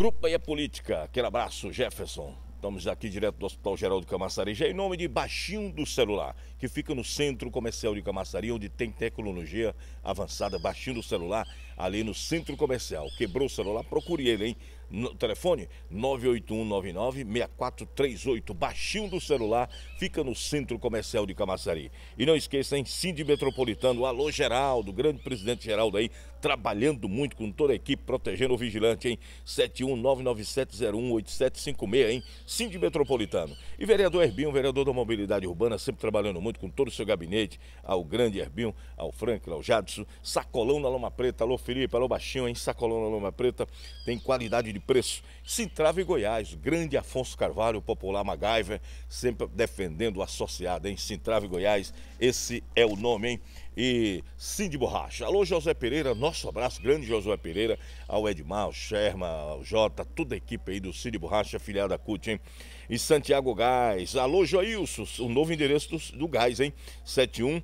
Grupo Bahia é Política. Aquele abraço, Jefferson. Estamos aqui direto do Hospital Geral de Camaçari, em nome de Baixinho do Celular, que fica no Centro Comercial de Camaçari, onde tem tecnologia avançada, Baixinho do Celular, ali no Centro Comercial. Quebrou o celular? Procure ele, hein? No telefone 981996438, baixinho do celular, fica no Centro Comercial de Camaçari. E não esqueça, hein, Cindy Metropolitano, alô Geraldo, grande presidente Geraldo aí, trabalhando muito com toda a equipe, protegendo o vigilante, hein, 71997018756, hein, Cindy Metropolitano. E vereador Herbinho, vereador da Mobilidade Urbana, sempre trabalhando muito com todo o seu gabinete, ao grande Herbinho, ao Franklin, ao Jadson, Sacolão na Loma Preta, alô Felipe, alô Baixinho, hein, Sacolão na Loma Preta, tem qualidade de de preço. Sintrava e Goiás, grande Afonso Carvalho, popular MacGyver, sempre defendendo o associado, hein? Sintrava e Goiás, esse é o nome, hein? E Cindy Borracha. Alô, José Pereira, nosso abraço, grande José Pereira, ao Edmar, ao Sherma, ao Jota, toda a equipe aí do Cindy Borracha, filiada CUT, hein? E Santiago Gás. Alô, Joilson, o novo endereço do, do Gás, hein? 71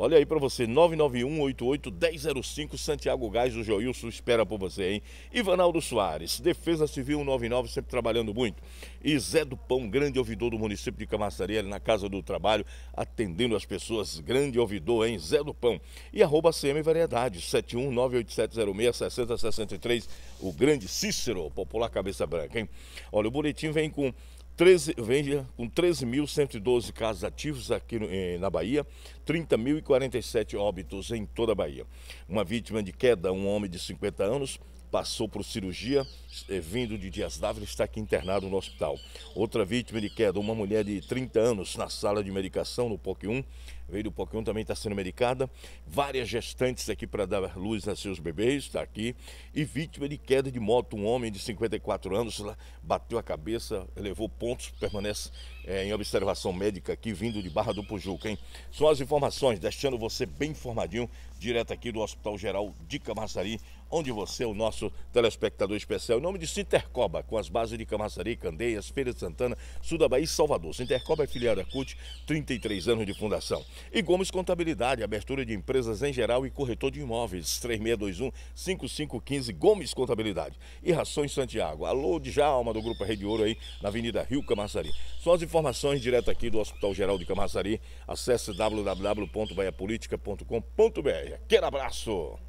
Olha aí para você, 991-88-1005, Santiago Gás, o Joilson espera por você, hein? Ivanaldo Soares, Defesa Civil 99, sempre trabalhando muito. E Zé do Pão, grande ouvidor do município de Camaçari, na Casa do Trabalho, atendendo as pessoas, grande ouvidor, hein? Zé do Pão. E arroba CM Variedade, 71987066063, o grande Cícero, popular cabeça branca, hein? Olha, o boletim vem com 13, vende né, com 13.112 casos ativos aqui no, eh, na Bahia, 30.047 óbitos em toda a Bahia. Uma vítima de queda, um homem de 50 anos, passou por cirurgia, é, vindo de Dias D'Ávila, está aqui internado no hospital. Outra vítima de queda, uma mulher de 30 anos na sala de medicação no POC 1, veio do POC 1, também está sendo medicada. Várias gestantes aqui para dar luz a seus bebês, está aqui. E vítima de queda de moto, um homem de 54 anos, bateu a cabeça, levou pontos, permanece é, em observação médica aqui, vindo de Barra do Pujuca, hein? São as informações, deixando você bem informadinho, direto aqui do Hospital Geral de Camaçari, onde você, o nosso telespectador especial, em nome de Sintercoba, com as bases de Camaçari, Candeias, Feira de Santana, Sul da Bahia e Salvador. Sintercoba é filiada à CUT, 33 anos de fundação. E Gomes Contabilidade, abertura de empresas em geral e corretor de imóveis, 3621-5515, Gomes Contabilidade. E Rações Santiago, alô de alma do Grupo Rede Ouro aí, na Avenida Rio Camaçari. São as informações direto aqui do Hospital Geral de Camaçari. Acesse www.baiapolitica.com.br. Aquele abraço!